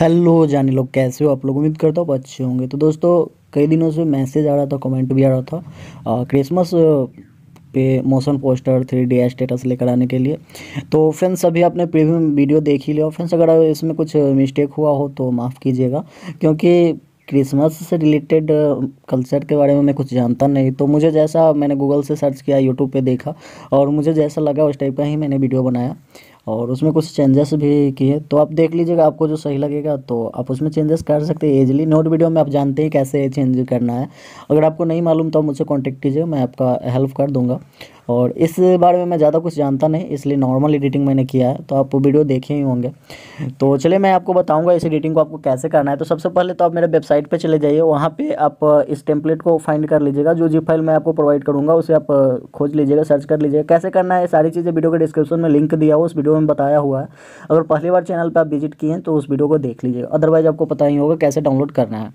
hello जाने लोग कैसे हो आप लोग उम्मीद करता हूँ अच्छे होंगे तो दोस्तों कई दिनों से मैसेज आ रहा था कमेंट भी आ रहा था क्रिसमस पे motion poster three D status लेकर आने के लिए तो फ्रेंड्स अभी आपने प्रीव्यू वीडियो देख ही लिया फ्रेंड्स अगर इसमें कुछ मिस्टेक हुआ हो तो माफ़ कीजिएगा क्योंकि क्रिसमस से रिलेटेड कल्चर के बारे में मैं कुछ जानता नहीं तो मुझे जैसा मैंने गूगल से सर्च किया यूट्यूब पे देखा और मुझे जैसा लगा उस टाइप का ही मैंने वीडियो बनाया और उसमें कुछ चेंजेस भी किए तो आप देख लीजिएगा आपको जो सही लगेगा तो आप उसमें चेंजेस कर सकते हैं ईजिली नोट वीडियो में आप जानते ही कैसे चेंज करना है अगर आपको नहीं मालूम तो मुझसे कॉन्टेक्ट कीजिए मैं आपका हेल्प कर दूँगा और इस बारे में मैं ज़्यादा कुछ जानता नहीं इसलिए नॉर्मल एडिटिंग मैंने किया है तो आप वीडियो देखे ही होंगे तो चलिए मैं आपको बताऊंगा इस एडिटिंग को आपको कैसे करना है तो सबसे पहले तो आप मेरे वेबसाइट पे चले जाइए वहाँ पे आप इस टेम्पलेट को फाइंड कर लीजिएगा जो जी फाइल मैं आपको प्रोवाइड करूँगा उसे आप खोज लीजिएगा सर्च कर लीजिएगा कैसे करना है सारी चीज़ें वीडियो के डिस्क्रिप्शन में लिंक दिया हो उस वीडियो वीडियो में बताया हुआ है अगर पहली बार चैनल पर आप विजिट किए हैं तो उस वीडियो को देख लीजिए अदरवाइज आपको पता ही होगा कैसे डाउनलोड करना है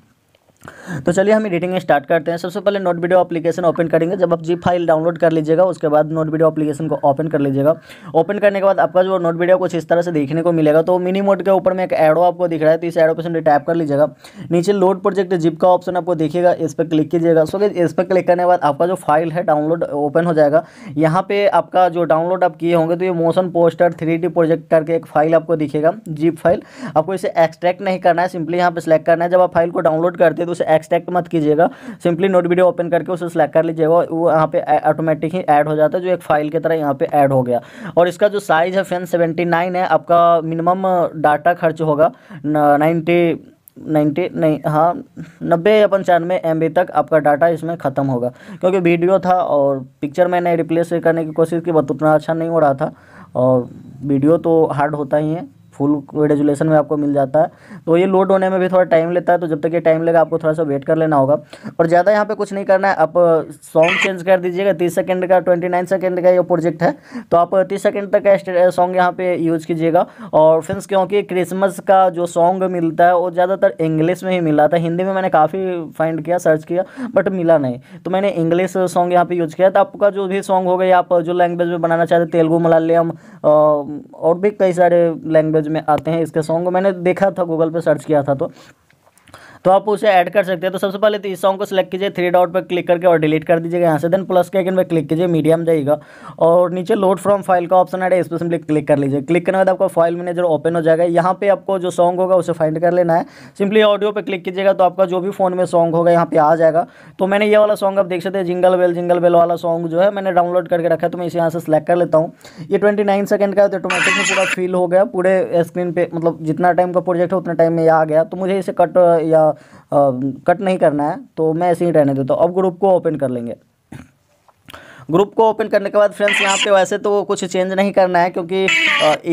तो चलिए हम एडिटिंग स्टार्ट करते हैं सबसे पहले नोट वीडियो एप्लीकेशन ओपन करेंगे जब आप जी फाइल डाउनलोड कर लीजिएगा उसके बाद नोट वीडियो एप्लीकेशन को ओपन कर लीजिएगा ओपन करने के बाद आपका जो नोट वीडियो कुछ इस तरह से देखने को मिलेगा तो मिनी मोड के ऊपर में एक एडो आपको दिख रहा है तो इस एडो पर टैप कर लीजिएगा नीचे लोड प्रोजेक्ट जिप का ऑप्शन आपको देखिएगा इस पर क्लिक कीजिएगा सो इस पर क्लिक करने के बाद आपका जो फाइल है डाउनलोड ओपन हो जाएगा यहाँ पर आपका जो डाउनलोड आप किए होंगे तो ये मोशन पोस्टर थ्री प्रोजेक्ट करके एक फाइल आपको दिखेगा जिप फाइल आपको इसे एक्सट्रैक्ट नहीं करना है सिंपली यहाँ पर सिलेक्ट करना है जब आप फाइल को डाउनलोड करते हैं तो उसे एक्सट्रैक्ट मत कीजिएगा सिंपली नोट वीडियो ओपन करके उसे सेलेक्ट कर लीजिएगा वो यहाँ पे ऑटोमेटिक ही ऐड हो जाता है जो एक फाइल की तरह यहाँ पे ऐड हो गया और इसका जो साइज़ है फैन सेवेंटी है आपका मिनिमम डाटा खर्च होगा नाइन्टी नाइन्टी नहीं हाँ नब्बे या पंचानवे एम तक आपका डाटा इसमें ख़त्म होगा क्योंकि वीडियो था और पिक्चर मैंने रिप्लेस करने की कोशिश की बहुत उतना अच्छा नहीं हो रहा था और वीडियो तो हार्ड होता ही है फुल ग्रेजुलेशन में आपको मिल जाता है तो ये लोड होने में भी थोड़ा टाइम लेता है तो जब तक ये टाइम लगेगा आपको थोड़ा सा वेट कर लेना होगा और ज़्यादा यहाँ पे कुछ नहीं करना है आप सॉन्ग चेंज कर दीजिएगा तीस सेकेंड का ट्वेंटी नाइन सेकेंड का ये प्रोजेक्ट है तो आप तीस सेकेंड तक का सॉन्ग यहाँ पे यूज़ कीजिएगा और फ्रेंड्स क्योंकि क्रिसमस का जो सॉन्ग मिलता है वो ज़्यादातर इंग्लिश में ही मिला था हिंदी में मैंने काफ़ी फाइंड किया सर्च किया बट मिला नहीं तो मैंने इंग्लिश सॉन्ग यहाँ पर यूज़ किया तो आपका जो भी सॉन्ग हो गया आप जो लैंग्वेज में बनाना चाहते तेलुगू मलयालम और भी कई सारे लैंग्वेज में आते हैं इसके सॉन्ग मैंने देखा था गूगल पर सर्च किया था तो तो आप उसे ऐड कर सकते हैं तो सबसे पहले तो इस सॉन्ग को सिलेक्ट कीजिए थ्री डॉट पर क्लिक करके और डिलीट कर दीजिएगा यहाँ से देन प्लस के आइकन पर क्लिक कीजिए मीडियम जाएगा और नीचे लोड फ्रॉम फाइल का ऑप्शन आ रहा है इस पर सिंपली क्लिक कर लीजिए क्लिक करने के बाद आपका फाइल मैनेजर ओपन हो जाएगा यहाँ पे आपको जो सॉन्ग होगा उसे फाइंड कर लेना है सिंपली ऑडियो पर क्लिक कीजिएगा तो आपका जो भी फोन में सॉन्ग होगा यहाँ पे आ जाएगा तो मैंने ये वाला सॉन्ग आप देख सकते हैं जिंगल बेल जिंगल बेल वाला सॉन्ग जो है मैंने डाउनलोड करके रखा है तो मैं इसे यहाँ से सिलेक्ट कर लेता हूँ ये ट्वेंटी नाइन सेकेंड का है तो ऑटोमेटिक में पूरा फिल हो गया पूरे स्क्रीन पर मतलब जितना टाइम का प्रोजेक्ट है उतना टाइम में आ गया तो मुझे इसे कट या कट नहीं करना है तो मैं ऐसे ही रहने देता हूँ अब ग्रुप को ओपन कर लेंगे ग्रुप को ओपन करने के बाद फ्रेंड्स यहाँ पे वैसे तो कुछ चेंज नहीं करना है क्योंकि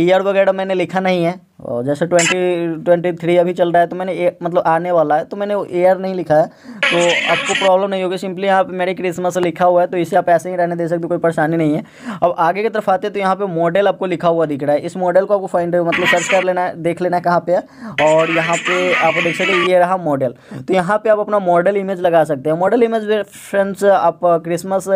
ईयर वगैरह मैंने लिखा नहीं है जैसे ट्वेंटी ट्वेंटी थ्री अभी चल रहा है तो मैंने ए, मतलब आने वाला है तो मैंने एयर नहीं लिखा है तो आपको प्रॉब्लम नहीं होगी सिंपली यहाँ पे मेरे क्रिसमस लिखा हुआ है तो इसे आप ऐसे ही रहने दे सकते हो कोई परेशानी नहीं है अब आगे की तरफ आते तो यहाँ पे मॉडल आपको लिखा हुआ दिख रहा है इस मॉडल को आपको फाइंड मतलब सर्च कर लेना है देख लेना है कहाँ पर है और यहाँ पर आप देख सकते ये रहा मॉडल तो यहाँ पर आप अपना मॉडल इमेज लगा सकते हैं मॉडल इमेज फ्रेंड्स आप क्रिसमस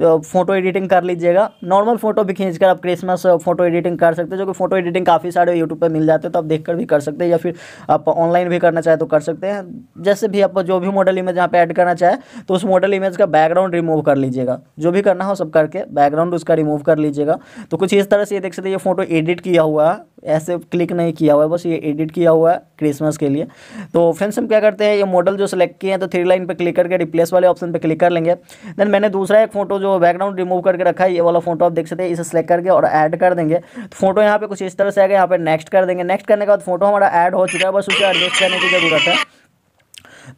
फोटो एडिटिंग कर लीजिएगा नॉर्मल फोटो भी खींच आप क्रिसमस फोटो एडिटिंग कर सकते हैं जो कि फोटो एडिटिंग काफ़ी सारे यूट्यूब पर मिल जाए जाते हैं तो आप देख भी कर सकते हैं या फिर आप ऑनलाइन भी करना चाहे तो कर सकते हैं जैसे भी आप जो भी मॉडल इमेज यहाँ पर ऐड करना चाहे तो उस मॉडल इमेज का बैकग्राउंड रिमूव कर लीजिएगा जो भी करना हो सब करके बैकग्राउंड उसका रिमूव कर लीजिएगा तो कुछ इस तरह से ये देख सकते हैं ये फोटो एडिट किया हुआ है ऐसे क्लिक नहीं किया हुआ है बस ये एडिट किया हुआ है क्रिसमस के लिए तो फ्रेंड्स हम क्या करते हैं ये मॉडल जो सेलेक्ट किए हैं तो थ्री लाइन पे क्लिक करके रिप्लेस वाले ऑप्शन पे क्लिक कर लेंगे देन मैंने दूसरा एक फोटो जो बैकग्राउंड रिमूव करके रखा है ये वाला फोटो आप देख सकते हैं इसे सेलेक्ट करके और ऐड कर देंगे तो फोटो यहाँ पे कुछ इस तरह से आएगा यहाँ पे नेक्स्ट कर देंगे नेक्स्ट करने के बाद फोटो हमारा ऐड हो चुका है बस उसे एडजस्ट करने की जरूरत है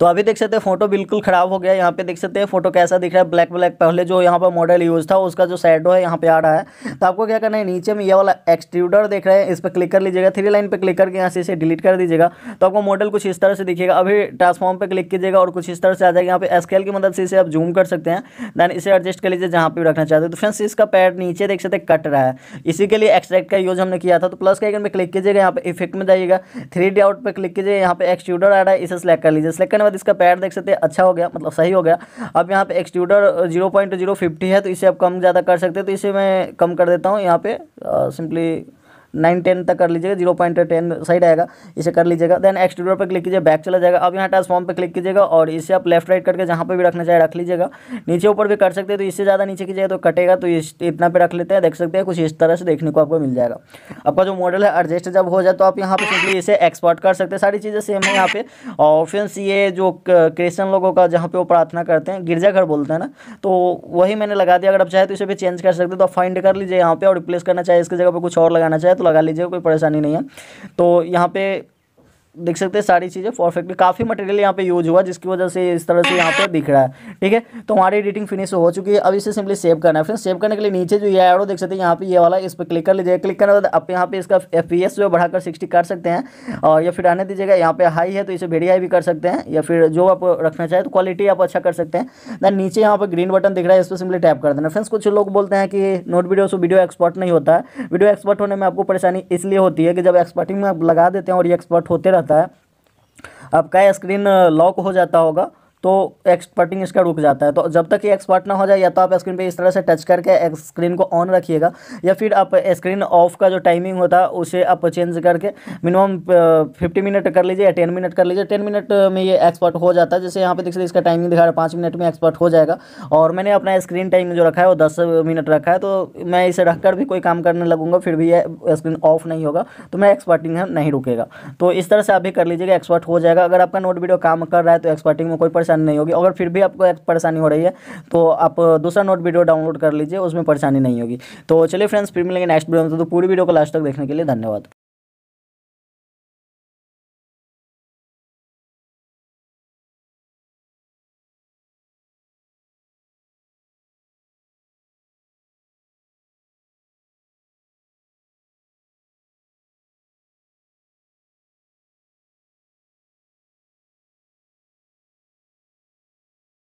तो अभी देख सकते हैं फोटो बिल्कुल ख़राब हो गया यहाँ पे देख सकते हैं फोटो कैसा दिख रहा है ब्लैक ब्लैक पहले जो यहाँ पर मॉडल यूज़ था उसका जो शेडो है यहाँ पे आ रहा है तो आपको क्या करना है नीचे में ये वाला एक्सट्रूडर देख रहे हैं इस पर क्लिक कर लीजिएगा थ्री लाइन पर क्लिक करके यहाँ से इसे डिलीट कर दीजिएगा तो आपको मॉडल कुछ इस तरह से दिखेगा अभी ट्रांसफॉर्म पर क्लिक कीजिएगा और कुछ इस तरह से आ जाएगा यहाँ पे स्केल की मदद से इसे आप जूम कर सकते हैं देन इसे एडजस्ट कर लीजिए जहाँ पर रखना चाहते हो तो फ्रेंड्स इसका पैड नीचे देख सकते कट रहा है इसी के लिए एक्सट्रैक्ट का यूज हमने किया था तो प्लस के आइकन पर क्लिक कीजिएगा यहाँ पे इफेक्ट में जाइएगा थ्री डी आउट पर क्लिक कीजिएगा यहाँ पे एक्सट्रूडर आ रहा है इसे सेलेक्ट कर लीजिए सेलेक्ट करने बाद इसका पैर देख सकते हैं अच्छा हो गया मतलब सही हो गया अब यहाँ पे extruder zero point zero fifty है तो इसे आप कम ज़्यादा कर सकते हैं तो इसे मैं कम कर देता हूँ यहाँ पे सिंपली नाइन टेन तक कर लीजिएगा जीरो पॉइंट टेन सही रहेगा इसे कर लीजिएगा देन एक्सटीरियर पर क्लिक कीजिए बैक चला जाएगा अब यहाँ ट्रांसफॉर्म पर क्लिक कीजिएगा और इसे आप लेफ्ट राइट करके जहाँ पर भी रखना चाहे रख लीजिएगा नीचे ऊपर भी कर सकते हैं तो इससे ज़्यादा नीचे कीजिएगा तो कटेगा तो इतना पे रख लेते हैं देख सकते हैं कुछ इस तरह से देखने को आपको मिल जाएगा आपका जो मॉडल है एडजस्ट जब हो जाए तो आप यहाँ पे सिंपली इसे एक्सपोर्ट कर सकते हैं सारी चीज़ें सेम है यहाँ पे और फिर ये जो क्रिश्चन लोगों का जहाँ पे वो प्रार्थना करते हैं गिरजाघर बोलते हैं ना तो वही मैंने लगा दिया अगर आप चाहे तो इसे भी चेंज कर सकते हो तो आप फाइंड कर लीजिए यहाँ पर और रिप्लेस करना चाहिए इसकी जगह पर कुछ और लगाना चाहिए तो लगा लीजिए कोई परेशानी नहीं है तो यहाँ पे देख सकते हैं सारी चीज़ें परफेक्टली काफ़ी मटेरियल यहाँ पे यूज हुआ जिसकी वजह से इस तरह से यहाँ पे दिख रहा है ठीक है तो हमारी एडिटिंग फिनिश हो चुकी है अब इसे सिंपली सेव करना है फिर सेव करने के लिए नीचे जो ये एरो देख सकते हैं यहाँ पे ये वाला इस पर क्लिक कर लीजिएगा क्लिक करने के बाद आप यहाँ पे इसका एफ पी जो है बढ़ाकर सिक्सटी कर सकते हैं और या फिर आने दीजिएगा यहाँ पे हाई है तो इसे वेरी हाई भी कर सकते हैं या फिर जो आप रखना चाहें तो क्वालिटी आप अच्छा कर सकते हैं दैन नीचे यहाँ पर ग्रीन बटन दिख रहा है इस पर सिंपली टैप कर देना फ्रेंड्स कुछ लोग बोलते हैं कि नोट वीडियो से वीडियो एक्सपर्ट नहीं होता है वीडियो एक्सपर्ट होने में आपको परेशानी इसलिए होती है कि जब एक्सपर्टिंग में आप लगा देते हैं और ये एक्सपर्ट होते रहते जाता है आपका स्क्रीन लॉक हो जाता होगा तो एक्सपर्टिंग इसका रुक जाता है तो जब तक ये एक्सपर्ट ना हो जाए या तो आप स्क्रीन पे इस तरह से टच करके स्क्रीन को ऑन रखिएगा या फिर आप स्क्रीन ऑफ का जो टाइमिंग होता है उसे आप चेंज करके मिनिमम फिफ्टी मिनट कर लीजिए या टेन मिनट कर लीजिए टेन मिनट में ये एक्सपर्ट हो जाता है जैसे यहाँ पे देख सकते इसका टाइमिंग दिखा रहा है पाँच मिनट में एक्सपर्ट हो जाएगा और मैंने अपना स्क्रीन टाइम जो रखा है वो दस मिनट रखा है तो मैं इसे रख भी कोई काम करने लगूंगा फिर भी ये स्क्रीन ऑफ नहीं होगा तो मैं एक्सपर्टिंग नहीं रुकेगा तो इस तरह से आप भी कर लीजिएगा एक्सपर्ट हो जाएगा अगर आपका नोट वीडियो काम कर रहा है तो एक्सपर्टिंग में कोई परेशानी नहीं होगी अगर फिर भी आपको परेशानी हो रही है तो आप दूसरा नोट वीडियो डाउनलोड कर लीजिए उसमें परेशानी नहीं होगी तो चलिए फ्रेंड्स फिर मिलेंगे नेक्स्ट वीडियो में तो पूरी वीडियो को लास्ट तक देखने के लिए धन्यवाद